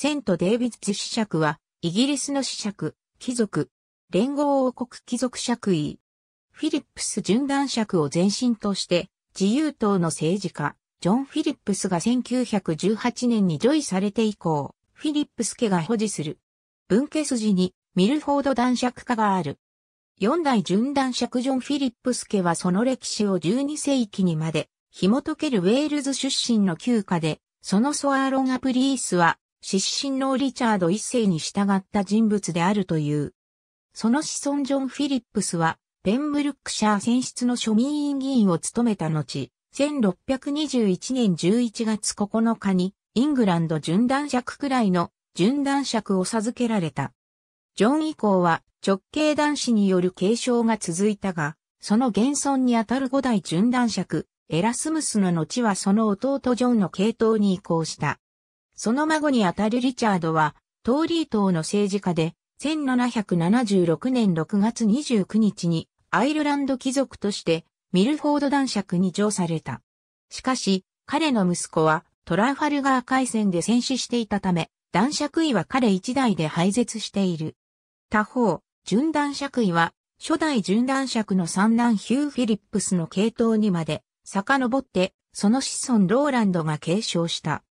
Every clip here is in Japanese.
セント・デイビッツ子爵は、イギリスの子爵、貴族、連合王国貴族爵位。フィリップス順断爵を前身として、自由党の政治家、ジョン・フィリップスが1918年に除位されて以降、フィリップス家が保持する。文家筋に、ミルフォード男爵家がある。四代順断爵ジョン・フィリップス家はその歴史を12世紀にまで紐解けるウェールズ出身の旧家で、そのソアーロン・アプリースは失神のリチャード一世に従った人物であるという。その子孫ジョン・フィリップスは、ペンブルックシャー選出の庶民委員議員を務めた後、1621年11月9日に、イングランド巡断尺くらいの巡断尺を授けられた。ジョン以降は直系男子による継承が続いたが、その現存にあたる五代巡断尺、エラスムスの後はその弟ジョンの系統に移行した。その孫にあたるリチャードは、トーリー党の政治家で、1776年6月29日にアイルランド貴族としてミルフォード男爵に上された。しかし、彼の息子はトラファルガー海戦で戦死していたため、男爵位は彼一代で廃絶している。他方、純男爵位は、初代純男爵の三男ヒュー・フィリップスの系統にまで、遡って、その子孫ローランドが継承した。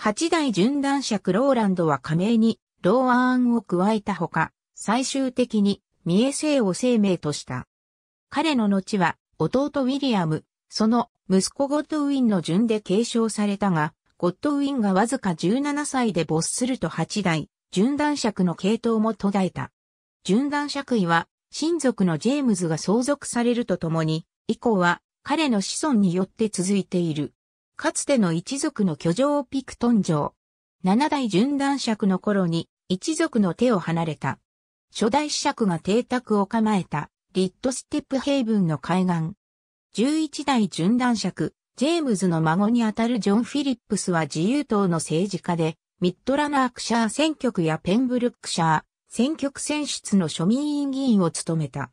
八代準男尺ローランドは加盟に、ローアーンを加えたほか、最終的に、三重生を生命とした。彼の後は、弟ウィリアム、その、息子ゴッドウィンの順で継承されたが、ゴッドウィンがわずか17歳で没すると八代、準男尺の系統も途絶えた。準男尺位は、親族のジェームズが相続されるとともに、以降は、彼の子孫によって続いている。かつての一族の居城ピクトン城。七代順断尺の頃に一族の手を離れた。初代子が邸宅を構えたリッドステップヘイブンの海岸。十一代順断尺、ジェームズの孫にあたるジョン・フィリップスは自由党の政治家で、ミッドラナークシャー選挙区やペンブルックシャー選挙区選出の庶民委議員を務めた。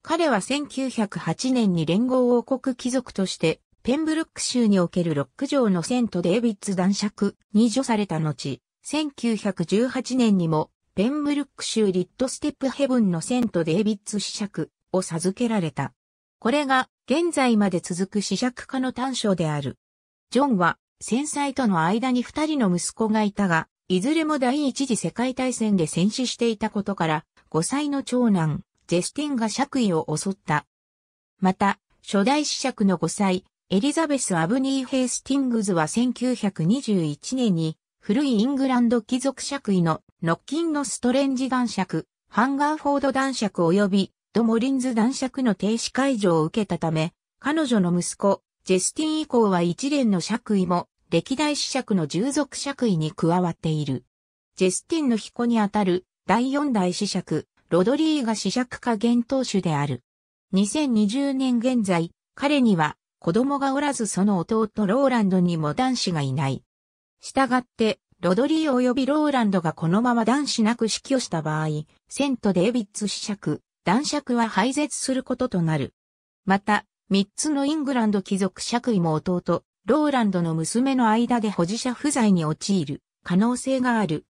彼は1908年に連合王国貴族としてペンブルック州におけるロック城のセント・デイビッツ男爵に除された後、1918年にも、ペンブルック州リッドステップヘブンのセント・デイビッツ子爵を授けられた。これが現在まで続く子爵家の短所である。ジョンは戦災との間に二人の息子がいたが、いずれも第一次世界大戦で戦死していたことから、5歳の長男、ジェスティンが爵位を襲った。また、初代子爵の5歳、エリザベス・アブニー・ヘイスティングズは1921年に古いイングランド貴族爵位のノッキンのストレンジ男爵、ハンガーフォード男爵及びドモリンズ男爵の停止解除を受けたため、彼女の息子、ジェスティン以降は一連の爵位も歴代子爵の従属爵位に加わっている。ジェスティンの彦にあたる第四代子爵、ロドリーが子爵家元当主である。2020年現在、彼には子供がおらずその弟ローランドにも男子がいない。したがって、ロドリー及びローランドがこのまま男子なく死去した場合、セント・デイビッツ子爵、男爵は廃絶することとなる。また、三つのイングランド貴族爵位も弟、ローランドの娘の間で保持者不在に陥る可能性がある。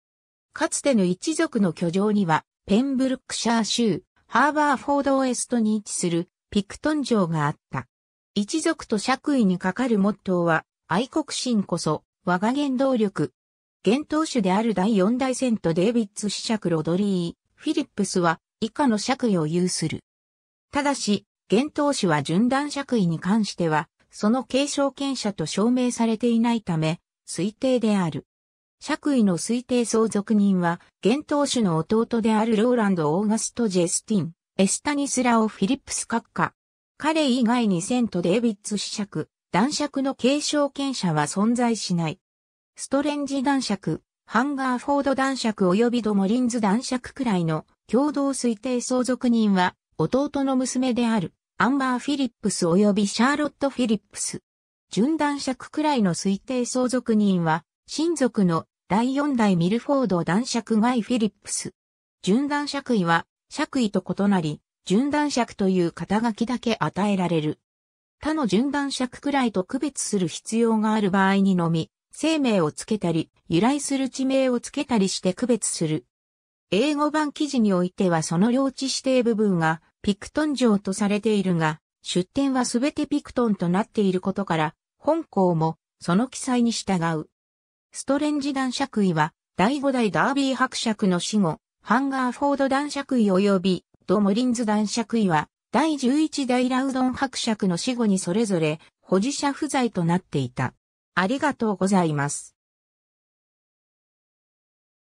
かつての一族の居城には、ペンブルックシャー州、ハーバーフォードウエストに位置するピクトン城があった。一族と爵位にかかるモットーは、愛国心こそ、我が原動力。現当主である第四大セント・デイビッツ・子爵ロドリー、フィリップスは、以下の爵位を有する。ただし、現当主は順断爵位に関しては、その継承権者と証明されていないため、推定である。爵位の推定相続人は、現当主の弟であるローランド・オーガスト・ジェスティン、エスタニスラオ・フィリップス閣下、彼以外にセント・デイビッツ子爵、男爵の継承権者は存在しない。ストレンジ男爵、ハンガーフォード男爵及びドモリンズ男爵くらいの共同推定相続人は弟の娘であるアンバー・フィリップス及びシャーロット・フィリップス。純男爵くらいの推定相続人は親族の第四代ミルフォード男爵外フィリップス。純男爵位は爵位と異なり、準男爵という肩書きだけ与えられる。他の準男爵くらいと区別する必要がある場合にのみ、生命をつけたり、由来する地名をつけたりして区別する。英語版記事においてはその領地指定部分がピクトン城とされているが、出典はすべてピクトンとなっていることから、本校もその記載に従う。ストレンジ男爵位は、第5代ダービー伯爵の死後、ハンガーフォード男爵位及びド・モリンズ男爵位は、第11代ラウドン伯爵の死後にそれぞれ保持者不在となっていた。ありがとうございます。